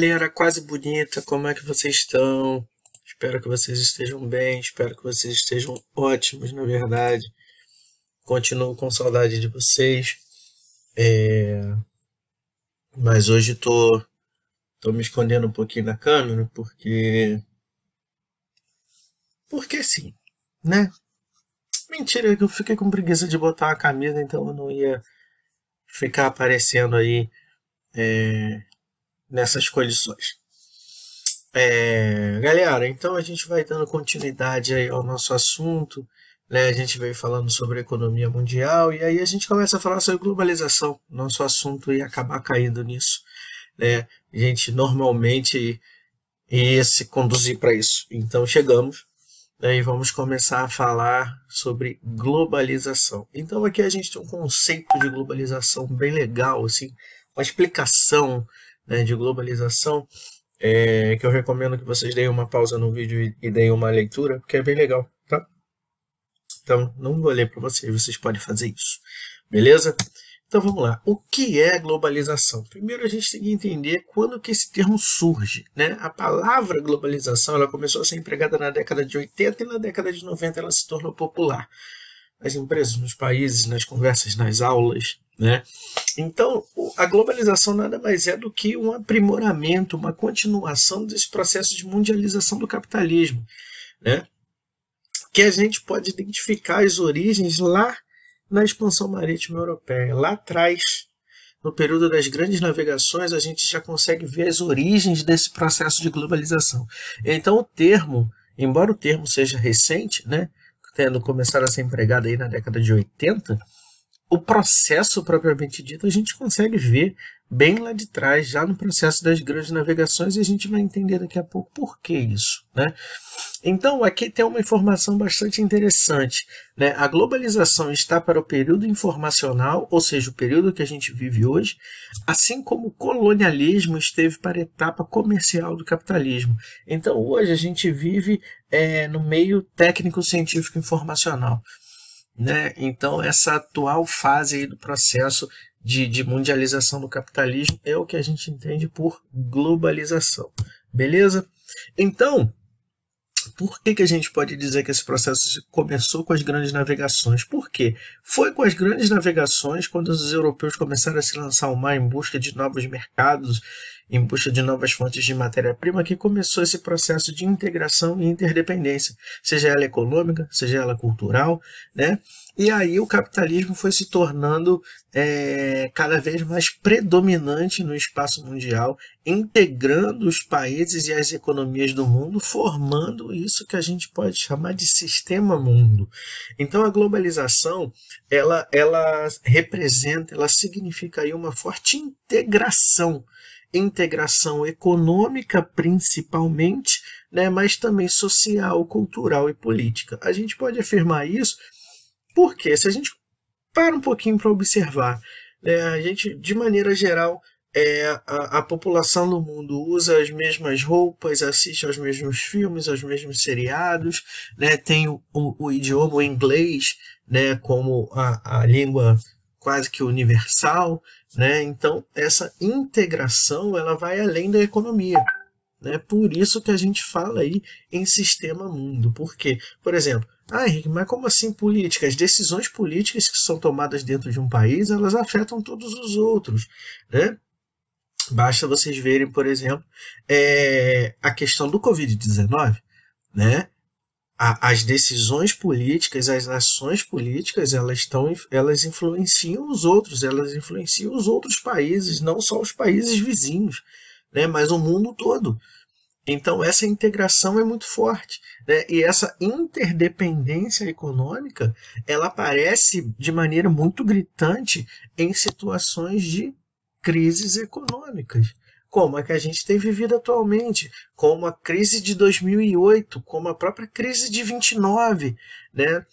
galera quase bonita, como é que vocês estão? Espero que vocês estejam bem, espero que vocês estejam ótimos, na verdade. Continuo com saudade de vocês. É... Mas hoje tô... tô me escondendo um pouquinho na câmera, porque... Porque sim, né? Mentira, que eu fiquei com preguiça de botar a camisa, então eu não ia ficar aparecendo aí... É nessas colisões, É, galera, então a gente vai dando continuidade aí ao nosso assunto. Né? A gente veio falando sobre a economia mundial e aí a gente começa a falar sobre globalização, nosso assunto, e acabar caindo nisso. Né? A gente normalmente ia se conduzir para isso. Então chegamos né? e vamos começar a falar sobre globalização. Então aqui a gente tem um conceito de globalização bem legal, assim, uma explicação né, de globalização, é, que eu recomendo que vocês deem uma pausa no vídeo e, e deem uma leitura, porque é bem legal, tá? Então, não vou ler para vocês, vocês podem fazer isso, beleza? Então vamos lá. O que é globalização? Primeiro a gente tem que entender quando que esse termo surge. Né? A palavra globalização ela começou a ser empregada na década de 80 e na década de 90 ela se tornou popular. Nas empresas, nos países, nas conversas, nas aulas, né? Então, a globalização nada mais é do que um aprimoramento, uma continuação desse processo de mundialização do capitalismo, né? que a gente pode identificar as origens lá na expansão marítima europeia. Lá atrás, no período das grandes navegações, a gente já consegue ver as origens desse processo de globalização. Então, o termo, embora o termo seja recente, né, tendo começado a ser empregado aí na década de 80, o processo propriamente dito a gente consegue ver bem lá de trás, já no processo das grandes navegações, e a gente vai entender daqui a pouco por que isso. Né? Então, aqui tem uma informação bastante interessante. Né? A globalização está para o período informacional, ou seja, o período que a gente vive hoje, assim como o colonialismo esteve para a etapa comercial do capitalismo. Então, hoje a gente vive é, no meio técnico-científico informacional. Né? Então, essa atual fase do processo de, de mundialização do capitalismo é o que a gente entende por globalização. Beleza? Então, por que, que a gente pode dizer que esse processo começou com as grandes navegações? Por quê? Foi com as grandes navegações quando os europeus começaram a se lançar ao mar em busca de novos mercados em busca de novas fontes de matéria-prima que começou esse processo de integração e interdependência, seja ela econômica, seja ela cultural, né? E aí o capitalismo foi se tornando é, cada vez mais predominante no espaço mundial, integrando os países e as economias do mundo, formando isso que a gente pode chamar de sistema mundo. Então a globalização ela, ela representa, ela significa aí uma forte integração integração econômica, principalmente, né, mas também social, cultural e política. A gente pode afirmar isso porque, se a gente para um pouquinho para observar, né, a gente, de maneira geral, é, a, a, população do mundo usa as mesmas roupas, assiste aos mesmos filmes, aos mesmos seriados, né, tem o, o, o idioma o inglês né, como a, a língua quase que universal, né? Então essa integração ela vai além da economia. Né? Por isso que a gente fala aí em sistema mundo. Porque, por exemplo, ah, Henrique, mas como assim política? As decisões políticas que são tomadas dentro de um país, elas afetam todos os outros, né? Basta vocês verem, por exemplo, é, a questão do Covid-19, né? a, as decisões políticas, as ações políticas, elas, estão, elas influenciam os outros, elas influenciam os outros países, não só os países vizinhos, né, mas o mundo todo. Então essa integração é muito forte, né? E essa interdependência econômica, ela aparece de maneira muito gritante em situações de crises econômicas, como a que a gente tem vivido atualmente, como a crise de 2008, como a própria crise de 29, né?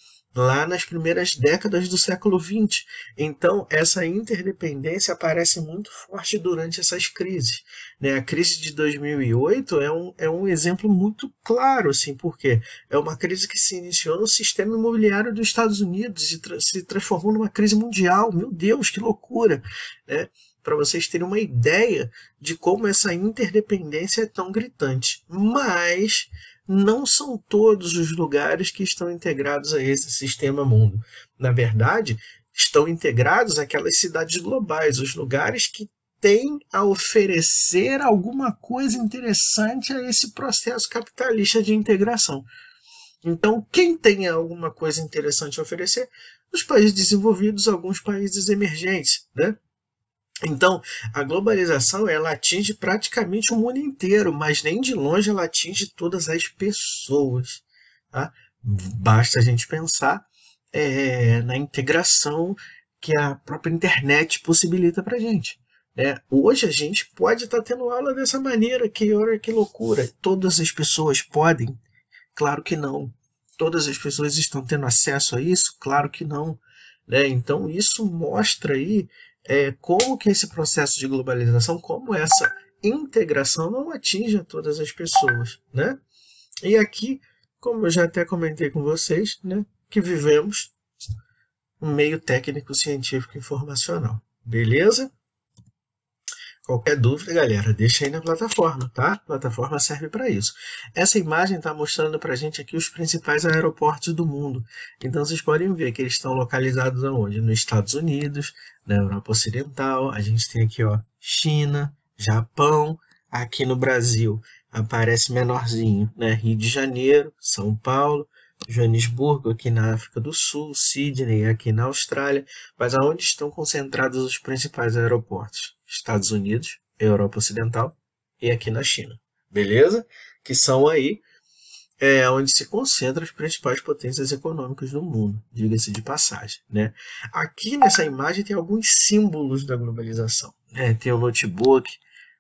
lá nas primeiras décadas do século XX. Então, essa interdependência aparece muito forte durante essas crises. Né? A crise de 2008 é um, é um exemplo muito claro, assim, porque é uma crise que se iniciou no sistema imobiliário dos Estados Unidos e tra se transformou numa crise mundial. Meu Deus, que loucura! Né? Para vocês terem uma ideia de como essa interdependência é tão gritante. Mas não são todos os lugares que estão integrados a esse sistema mundo. Na verdade, estão integrados aquelas cidades globais, os lugares que têm a oferecer alguma coisa interessante a esse processo capitalista de integração. Então, quem tem alguma coisa interessante a oferecer? Os países desenvolvidos, alguns países emergentes, né? Então, a globalização ela atinge praticamente o mundo inteiro, mas nem de longe ela atinge todas as pessoas. Tá? Basta a gente pensar é, na integração que a própria internet possibilita para a gente. Né? Hoje a gente pode estar tá tendo aula dessa maneira, que hora que loucura. Todas as pessoas podem? Claro que não. Todas as pessoas estão tendo acesso a isso? Claro que não. Né? Então isso mostra aí é, como que esse processo de globalização, como essa integração não atinja todas as pessoas, né? E aqui, como eu já até comentei com vocês, né, que vivemos um meio técnico, científico, informacional, beleza? Qualquer dúvida, galera, deixa aí na plataforma, tá? A plataforma serve para isso. Essa imagem está mostrando para a gente aqui os principais aeroportos do mundo. Então, vocês podem ver que eles estão localizados aonde? Nos Estados Unidos, na Europa Ocidental, a gente tem aqui, ó, China, Japão, aqui no Brasil aparece menorzinho, né? Rio de Janeiro, São Paulo, Joanesburgo, aqui na África do Sul, Sydney, aqui na Austrália. Mas aonde estão concentrados os principais aeroportos? Estados Unidos, Europa Ocidental e aqui na China, beleza? Que são aí é onde se concentram as principais potências econômicas do mundo, diga-se de passagem. Né? Aqui nessa imagem tem alguns símbolos da globalização. Né? Tem o notebook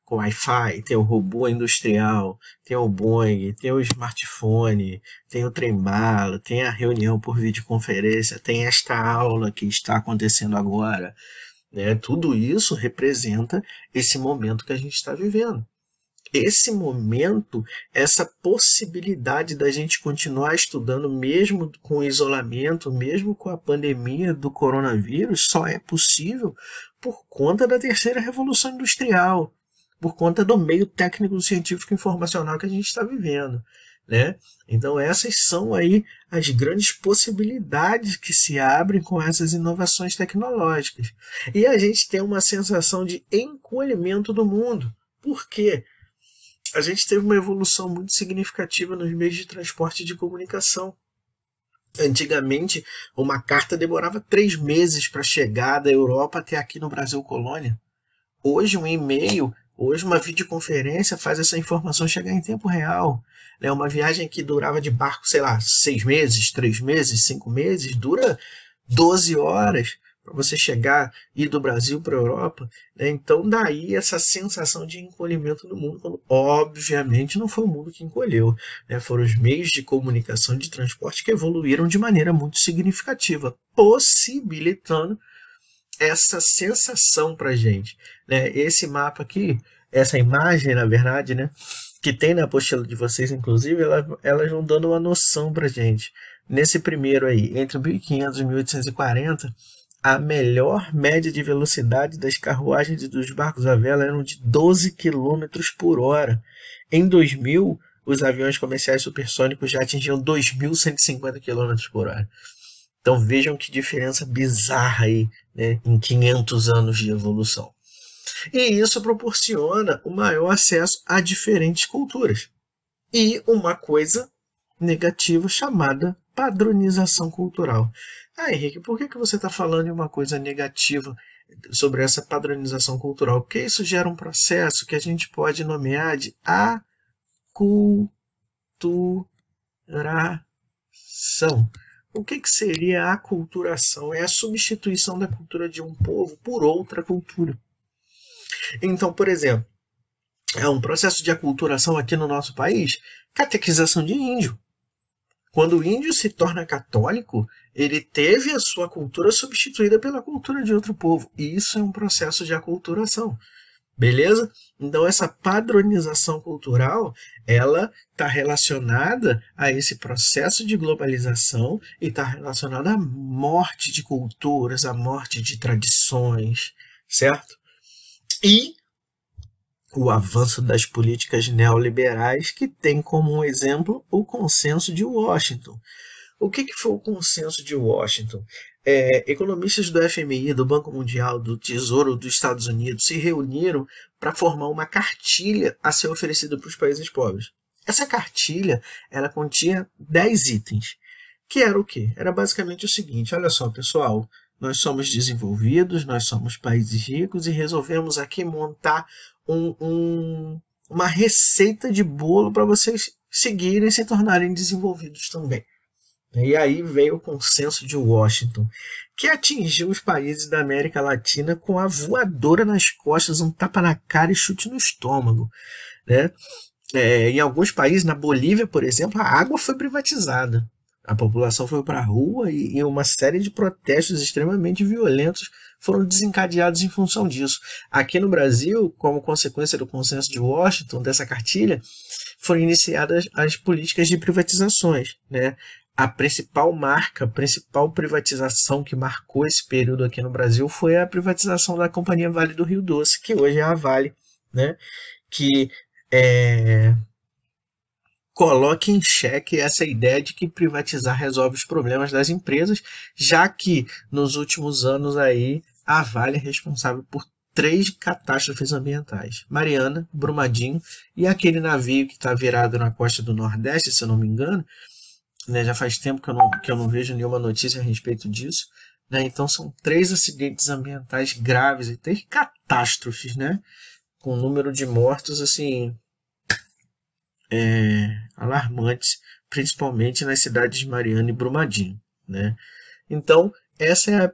com Wi-Fi, tem o robô industrial, tem o Boeing, tem o smartphone, tem o trem-bala, tem a reunião por videoconferência, tem esta aula que está acontecendo agora, né? Tudo isso representa esse momento que a gente está vivendo. Esse momento, essa possibilidade da gente continuar estudando, mesmo com o isolamento, mesmo com a pandemia do coronavírus, só é possível por conta da terceira revolução industrial, por conta do meio técnico científico informacional que a gente está vivendo. Né? Então essas são aí as grandes possibilidades que se abrem com essas inovações tecnológicas. E a gente tem uma sensação de encolhimento do mundo. Por quê? A gente teve uma evolução muito significativa nos meios de transporte de comunicação. Antigamente, uma carta demorava três meses para chegar da Europa até aqui no Brasil colônia. Hoje, um e-mail Hoje, uma videoconferência faz essa informação chegar em tempo real. Né? Uma viagem que durava de barco, sei lá, seis meses, três meses, cinco meses, dura 12 horas para você chegar e do Brasil para a Europa. Né? Então, daí essa sensação de encolhimento do mundo, quando obviamente não foi o mundo que encolheu, né? foram os meios de comunicação de transporte que evoluíram de maneira muito significativa, possibilitando essa sensação para gente né? Esse mapa aqui, essa imagem, na verdade, né, que tem na apostila de vocês, inclusive, elas, elas vão dando uma noção para gente. Nesse primeiro aí, entre 1500 e 1840, a melhor média de velocidade das carruagens e dos barcos à vela eram de 12 km por hora. Em 2000, os aviões comerciais supersônicos já atingiam 2.150 km por hora. Então vejam que diferença bizarra aí né, em 500 anos de evolução. E isso proporciona o maior acesso a diferentes culturas. E uma coisa negativa chamada padronização cultural. Ah, Henrique, por que, que você está falando de uma coisa negativa sobre essa padronização cultural? Porque isso gera um processo que a gente pode nomear de aculturação. O que, que seria a aculturação? É a substituição da cultura de um povo por outra cultura. Então, por exemplo, é um processo de aculturação aqui no nosso país, catequização de índio. Quando o índio se torna católico, ele teve a sua cultura substituída pela cultura de outro povo. E isso é um processo de aculturação. Beleza? Então essa padronização cultural, ela está relacionada a esse processo de globalização e está relacionada à morte de culturas, à morte de tradições, certo? e o avanço das políticas neoliberais, que tem como exemplo o consenso de Washington. O que, que foi o consenso de Washington? É, economistas do FMI, do Banco Mundial, do Tesouro dos Estados Unidos se reuniram para formar uma cartilha a ser oferecida para os países pobres. Essa cartilha ela continha 10 itens, que era o quê? Era basicamente o seguinte: olha só, pessoal, nós somos desenvolvidos, nós somos países ricos e resolvemos aqui montar um, um, uma receita de bolo para vocês seguirem e se tornarem desenvolvidos também. E aí veio o consenso de Washington, que atingiu os países da América Latina com a voadora nas costas, um tapa na cara e chute no estômago. Né? É, em alguns países, na Bolívia, por exemplo, a água foi privatizada. A população foi para a rua e, e uma série de protestos extremamente violentos foram desencadeados em função disso. Aqui no Brasil, como consequência do consenso de Washington, dessa cartilha, foram iniciadas as políticas de privatizações. Né? A principal marca, a principal privatização que marcou esse período aqui no Brasil foi a privatização da Companhia Vale do Rio Doce, que hoje é a Vale, né? que é, coloque em xeque essa ideia de que privatizar resolve os problemas das empresas, já que nos últimos anos aí a Vale é responsável por três catástrofes ambientais: Mariana, Brumadinho e aquele navio que está virado na costa do Nordeste, se eu não me engano. Né, já faz tempo que eu, não, que eu não vejo nenhuma notícia a respeito disso. Né, então são três acidentes ambientais graves e três catástrofes, né? Com um número de mortos assim é, alarmantes, principalmente nas cidades de Mariana e Brumadinho. Né? Então, essa é a,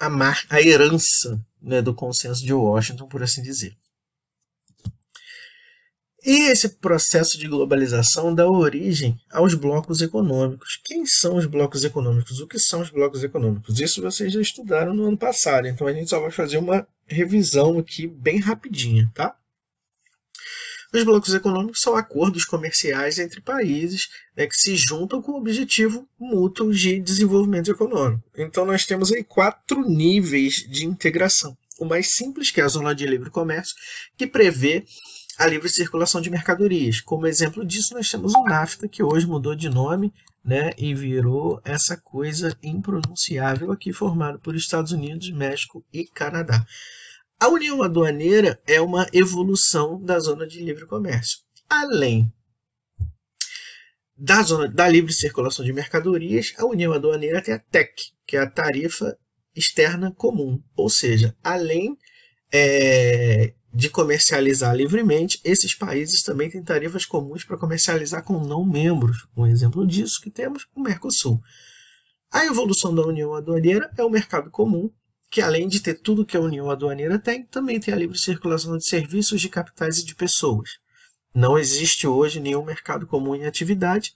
a, mar, a herança né, do consenso de Washington, por assim dizer. E esse processo de globalização dá origem aos blocos econômicos. Quem são os blocos econômicos? O que são os blocos econômicos? Isso vocês já estudaram no ano passado, então a gente só vai fazer uma revisão aqui bem rapidinha, tá? Os blocos econômicos são acordos comerciais entre países né, que se juntam com o objetivo mútuo de desenvolvimento econômico. Então, nós temos aí quatro níveis de integração. O mais simples, que é a zona de livre comércio, que prevê a livre circulação de mercadorias. Como exemplo disso, nós temos o NAFTA, que hoje mudou de nome né, e virou essa coisa impronunciável aqui, formado por Estados Unidos, México e Canadá. A União Aduaneira é uma evolução da Zona de Livre Comércio. Além da, zona, da livre circulação de mercadorias, a União Aduaneira tem a TEC, que é a Tarifa Externa Comum. Ou seja, além é, de comercializar livremente, esses países também têm tarifas comuns para comercializar com não-membros. Um exemplo disso que temos o Mercosul. A evolução da União Aduaneira é o mercado comum, que além de ter tudo que a União Aduaneira tem, também tem a livre circulação de serviços, de capitais e de pessoas. Não existe hoje nenhum mercado comum em atividade,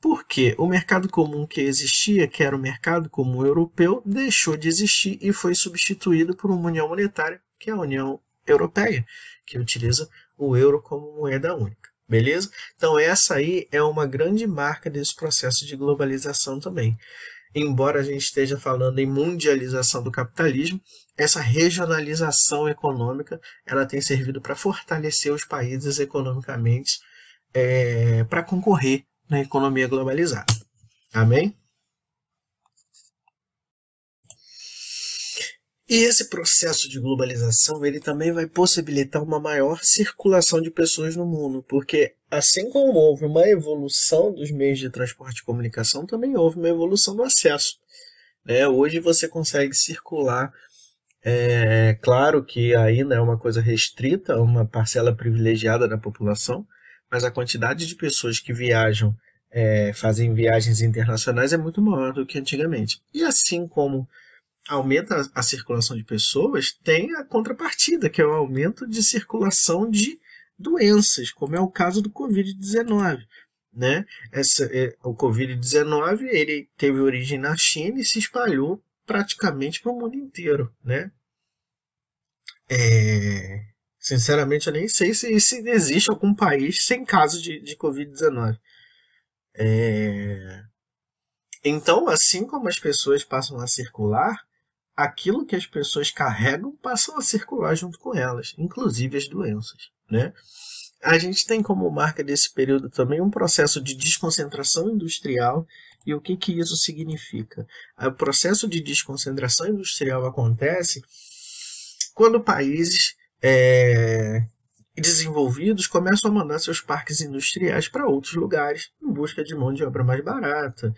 porque o mercado comum que existia, que era o mercado comum europeu, deixou de existir e foi substituído por uma união monetária, que é a União Europeia, que utiliza o euro como moeda única. Beleza? Então, essa aí é uma grande marca desse processo de globalização também embora a gente esteja falando em mundialização do capitalismo, essa regionalização econômica ela tem servido para fortalecer os países economicamente é, para concorrer na economia globalizada. Amém? E esse processo de globalização ele também vai possibilitar uma maior circulação de pessoas no mundo, porque assim como houve uma evolução dos meios de transporte e comunicação, também houve uma evolução do acesso. Né? Hoje você consegue circular, é, claro que ainda né, é uma coisa restrita, uma parcela privilegiada da população, mas a quantidade de pessoas que viajam, é, fazem viagens internacionais é muito maior do que antigamente. E assim como aumenta a circulação de pessoas, tem a contrapartida, que é o aumento de circulação de doenças, como é o caso do Covid-19. Né? Essa, é, o Covid-19 ele teve origem na China e se espalhou praticamente para o mundo inteiro. Né? É, sinceramente, eu nem sei se, se, existe algum país sem caso de, de Covid-19. É, então, assim como as pessoas passam a circular, aquilo que as pessoas carregam passam a circular junto com elas, inclusive as doenças. Né? A gente tem como marca desse período também um processo de desconcentração industrial. E o que, que isso significa? O processo de desconcentração industrial acontece quando países é, desenvolvidos começam a mandar seus parques industriais para outros lugares em busca de mão de obra mais barata,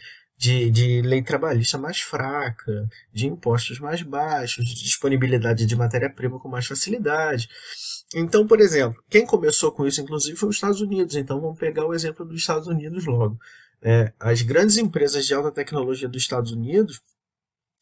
de, de lei trabalhista mais fraca, de impostos mais baixos, de disponibilidade de matéria-prima com mais facilidade. Então, por exemplo, quem começou com isso, inclusive, foi os Estados Unidos. Então, vamos pegar o exemplo dos Estados Unidos logo. É, as grandes empresas de alta tecnologia dos Estados Unidos,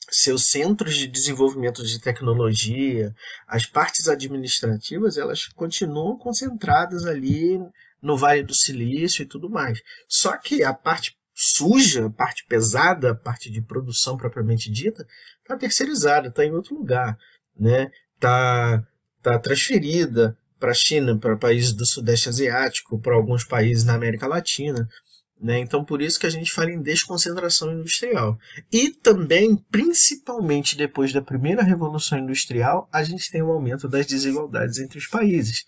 seus centros de desenvolvimento de tecnologia, as partes administrativas, elas continuam concentradas ali no Vale do Silício e tudo mais. Só que a parte suja, parte pesada, parte de produção propriamente dita, está terceirizada, está em outro lugar, né? Está tá transferida para a China, para países do Sudeste Asiático, para alguns países na América Latina. Né? Então, por isso que a gente fala em desconcentração industrial. E também, principalmente depois da primeira revolução industrial, a gente tem um aumento das desigualdades entre os países.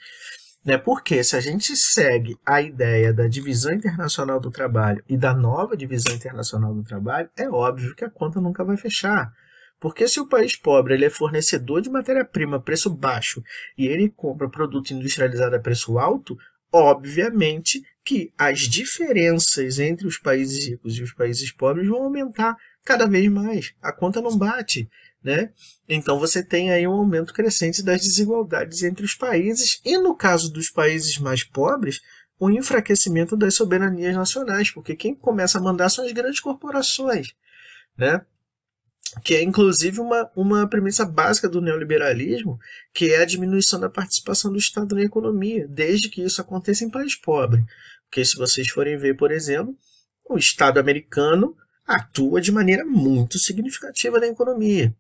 Né? Porque se a gente segue a ideia da divisão internacional do trabalho e da nova divisão internacional do trabalho, é óbvio que a conta nunca vai fechar. Porque se o país pobre ele é fornecedor de matéria-prima a preço baixo e ele compra produto industrializado a preço alto, obviamente que as diferenças entre os países ricos e os países pobres vão aumentar cada vez mais. A conta não bate. Né? Então você tem aí um aumento crescente das desigualdades entre os países e, no caso dos países mais pobres, o um enfraquecimento das soberanias nacionais, porque quem começa a mandar são as grandes corporações, né? que é inclusive uma, uma premissa básica do neoliberalismo, que é a diminuição da participação do Estado na economia, desde que isso aconteça em países pobres Porque se vocês forem ver, por exemplo, o Estado americano atua de maneira muito significativa na economia.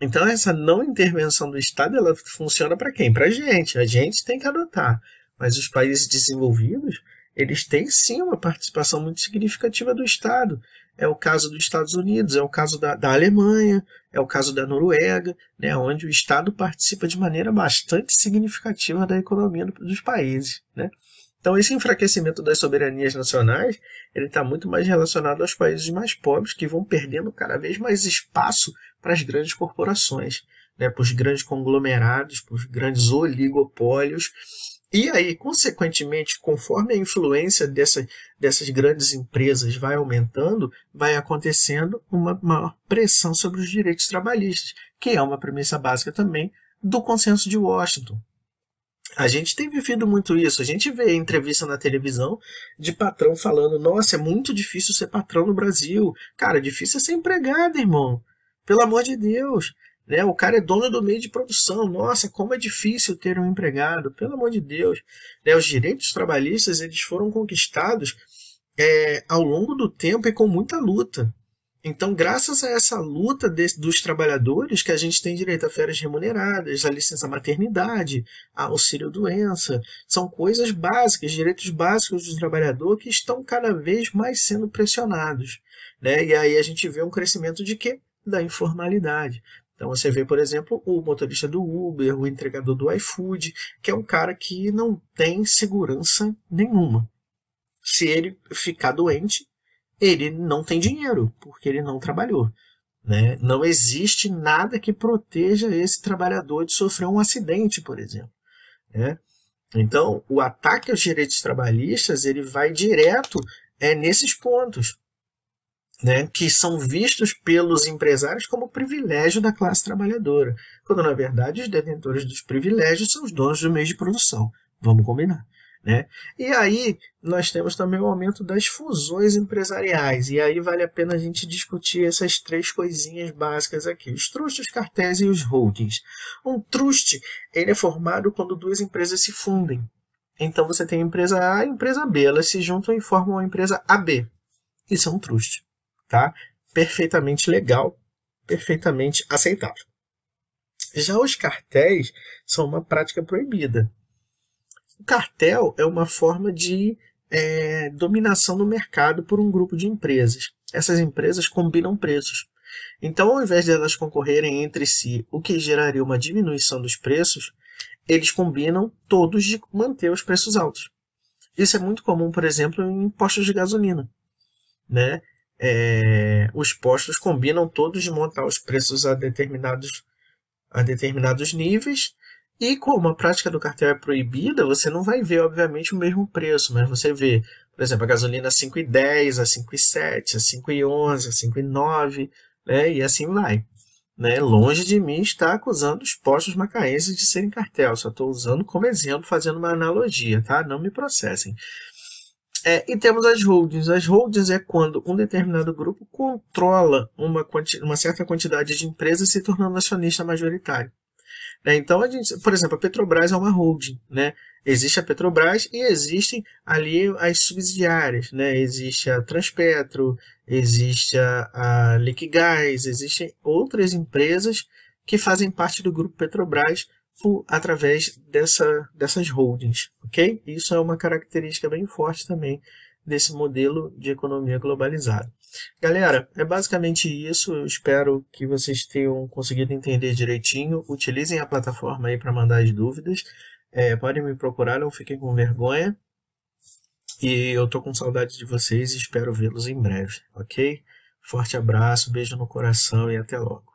Então essa não intervenção do Estado ela funciona para quem? Para a gente. A gente tem que adotar. Mas os países desenvolvidos eles têm sim uma participação muito significativa do Estado. É o caso dos Estados Unidos, é o caso da, da Alemanha, é o caso da Noruega, né, onde o Estado participa de maneira bastante significativa da economia do, dos países. Né? Então, esse enfraquecimento das soberanias nacionais ele está muito mais relacionado aos países mais pobres, que vão perdendo cada vez mais espaço para as grandes corporações, né, para os grandes conglomerados, para os grandes oligopólios. E aí, consequentemente, conforme a influência dessa, dessas grandes empresas vai aumentando, vai acontecendo uma maior pressão sobre os direitos trabalhistas, que é uma premissa básica também do consenso de Washington. A gente tem vivido muito isso. A gente vê entrevista na televisão de patrão falando: nossa, é muito difícil ser patrão no Brasil. Cara, é difícil é ser empregado, irmão. Pelo amor de Deus, né? O cara é dono do meio de produção. Nossa, como é difícil ter um empregado. Pelo amor de Deus, né? Os direitos trabalhistas eles foram conquistados é, ao longo do tempo e com muita luta. Então, graças a essa luta de, dos trabalhadores, que a gente tem direito a férias remuneradas, a licença maternidade, a auxílio doença, são coisas básicas, direitos básicos do trabalhador que estão cada vez mais sendo pressionados. Né? E aí a gente vê um crescimento de quê? da informalidade. Então você vê, por exemplo, o motorista do Uber, o entregador do iFood, que é um cara que não tem segurança nenhuma. Se ele ficar doente, ele não tem dinheiro, porque ele não trabalhou. Né? Não existe nada que proteja esse trabalhador de sofrer um acidente, por exemplo. Né? Então, o ataque aos direitos trabalhistas ele vai direto é, nesses pontos né, que são vistos pelos empresários como privilégio da classe trabalhadora, quando na verdade os detentores dos privilégios são os donos do meio de produção. Vamos combinar. Né? E aí nós temos também o aumento das fusões empresariais, e aí vale a pena a gente discutir essas três coisinhas básicas aqui: os trustes, os cartéis e os holdings. Um truste ele é formado quando duas empresas se fundem. Então você tem a empresa A e a empresa B, elas se juntam e formam a empresa AB. Isso é um truste tá? Perfeitamente legal, perfeitamente aceitável. Já os cartéis são uma prática proibida. O cartel é uma forma de é, dominação do mercado por um grupo de empresas. Essas empresas combinam preços. Então, ao invés de elas concorrerem entre si, o que geraria uma diminuição dos preços, eles combinam todos de manter os preços altos. Isso é muito comum, por exemplo, em postos de gasolina. Né? é, os postos combinam todos de montar os preços a determinados, a determinados níveis. E como a prática do cartel é proibida, você não vai ver, obviamente, o mesmo preço, mas você vê, por exemplo, a gasolina 5,10, a 5,7, a 5,11, a 5,9, né? e assim vai. Né? Longe de mim estar acusando os postos macaenses de serem cartel, só estou usando como exemplo, fazendo uma analogia, tá? Não me processem. É, e temos as holdings. As holdings é quando um determinado grupo controla uma, uma certa quantidade de empresas se tornando acionista majoritário. Né? Então, a gente, por exemplo, a Petrobras é uma holding. Né? Existe a Petrobras e existem ali as subsidiárias. Né? Existe a Transpetro, existe a, a Liquigás, existem outras empresas que fazem parte do grupo Petrobras através dessa, dessas holdings, ok? Isso é uma característica bem forte também desse modelo de economia globalizada. Galera, é basicamente isso. Eu espero que vocês tenham conseguido entender direitinho. Utilizem a plataforma aí para mandar as dúvidas. É, podem me procurar, não fiquem com vergonha. E eu tô com saudade de vocês e espero vê-los em breve, ok? Forte abraço, beijo no coração e até logo.